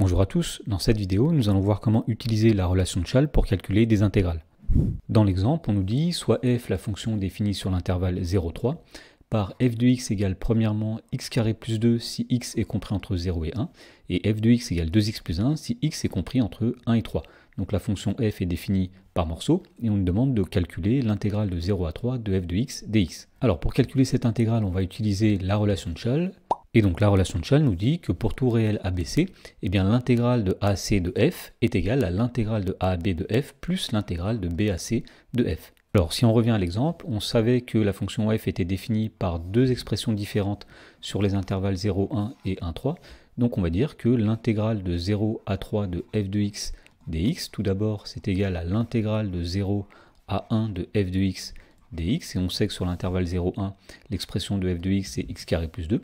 Bonjour à tous, dans cette vidéo, nous allons voir comment utiliser la relation de Schall pour calculer des intégrales. Dans l'exemple, on nous dit soit f la fonction définie sur l'intervalle 0,3 par f de x égale premièrement x carré plus 2 si x est compris entre 0 et 1 et f de x égale 2x plus 1 si x est compris entre 1 et 3. Donc la fonction f est définie par morceaux et on nous demande de calculer l'intégrale de 0 à 3 de f de x dx. Alors pour calculer cette intégrale, on va utiliser la relation de Schall et donc la relation de Chasles nous dit que pour tout réel ABC, eh l'intégrale de AC de f est égale à l'intégrale de AB de f plus l'intégrale de BAC de f. Alors si on revient à l'exemple, on savait que la fonction f était définie par deux expressions différentes sur les intervalles 0, 1 et 1, 3. Donc on va dire que l'intégrale de 0 à 3 de f de x dx, tout d'abord c'est égal à l'intégrale de 0 à 1 de f de x dx, et on sait que sur l'intervalle 0, 1, l'expression de f de x est x carré plus 2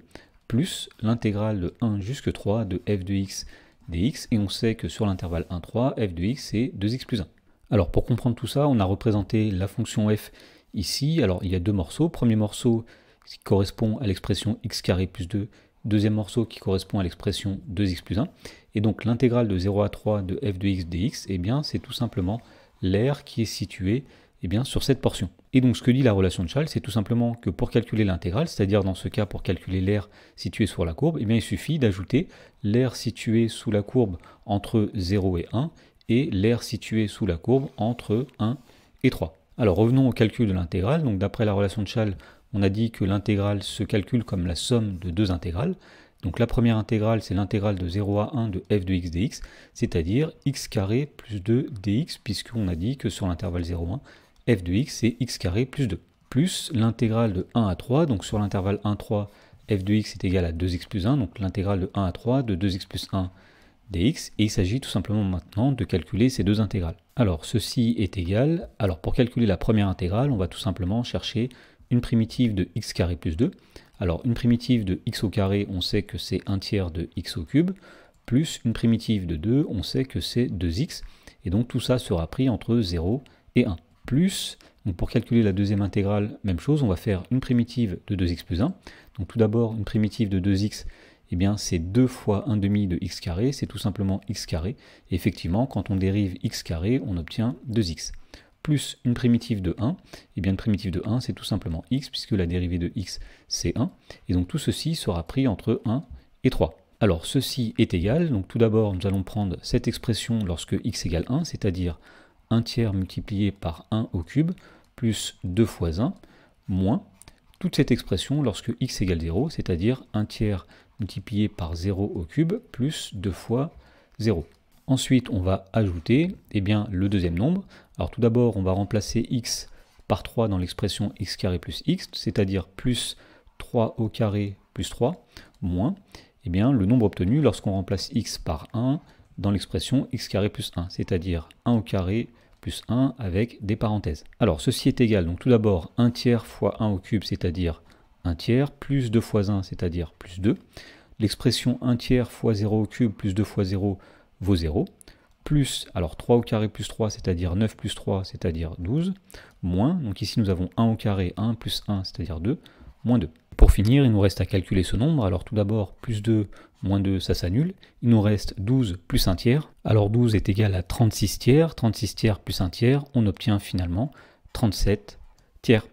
plus l'intégrale de 1 jusque 3 de f de x dx, et on sait que sur l'intervalle 1, 3, f de x c'est 2x plus 1. Alors pour comprendre tout ça, on a représenté la fonction f ici. Alors il y a deux morceaux. Premier morceau qui correspond à l'expression x carré plus 2, deuxième morceau qui correspond à l'expression 2x plus 1. Et donc l'intégrale de 0 à 3 de f de x dx, et eh bien c'est tout simplement l'air qui est située eh bien, sur cette portion. Et donc ce que dit la relation de Schall, c'est tout simplement que pour calculer l'intégrale, c'est-à-dire dans ce cas pour calculer l'air situé sur la courbe, eh bien, il suffit d'ajouter l'air situé sous la courbe entre 0 et 1 et l'air situé sous la courbe entre 1 et 3. Alors revenons au calcul de l'intégrale. Donc d'après la relation de Schall, on a dit que l'intégrale se calcule comme la somme de deux intégrales. Donc la première intégrale, c'est l'intégrale de 0 à 1 de f de x dx, c'est-à-dire x carré plus 2 dx, puisqu'on a dit que sur l'intervalle 0,1, f de x, c'est x carré plus 2, plus l'intégrale de 1 à 3, donc sur l'intervalle 1-3, f de x est égal à 2x plus 1, donc l'intégrale de 1 à 3 de 2x plus 1 dx, et il s'agit tout simplement maintenant de calculer ces deux intégrales. Alors ceci est égal, alors pour calculer la première intégrale, on va tout simplement chercher une primitive de x carré plus 2. Alors une primitive de x au carré, on sait que c'est 1 tiers de x au cube, plus une primitive de 2, on sait que c'est 2x, et donc tout ça sera pris entre 0 et 1 plus, pour calculer la deuxième intégrale, même chose, on va faire une primitive de 2x plus 1. Donc tout d'abord, une primitive de 2x, eh bien c'est 2 fois 1 demi de x carré, c'est tout simplement x carré. effectivement, quand on dérive x carré, on obtient 2x. Plus une primitive de 1, eh bien une primitive de 1, c'est tout simplement x, puisque la dérivée de x, c'est 1. Et donc tout ceci sera pris entre 1 et 3. Alors ceci est égal, donc tout d'abord nous allons prendre cette expression lorsque x égale 1, c'est-à-dire 1 tiers multiplié par 1 au cube plus 2 fois 1 moins toute cette expression lorsque x égale 0, c'est-à-dire 1 tiers multiplié par 0 au cube plus 2 fois 0. Ensuite, on va ajouter eh bien, le deuxième nombre. Alors tout d'abord, on va remplacer x par 3 dans l'expression x carré plus x, c'est-à-dire plus 3 au carré plus 3, moins eh bien, le nombre obtenu lorsqu'on remplace x par 1, dans l'expression x carré plus 1, c'est-à-dire 1 au carré plus 1 avec des parenthèses. Alors ceci est égal, donc tout d'abord 1 tiers fois 1 au cube, c'est-à-dire 1 tiers, plus 2 fois 1, c'est-à-dire plus 2. L'expression 1 tiers fois 0 au cube plus 2 fois 0 vaut 0. Plus, alors 3 au carré plus 3, c'est-à-dire 9 plus 3, c'est-à-dire 12. Moins, donc ici nous avons 1 au carré, 1 plus 1, c'est-à-dire 2, moins 2. Pour finir, il nous reste à calculer ce nombre. Alors tout d'abord, plus 2, moins 2, ça s'annule. Il nous reste 12 plus 1 tiers. Alors 12 est égal à 36 tiers. 36 tiers plus 1 tiers, on obtient finalement 37 tiers.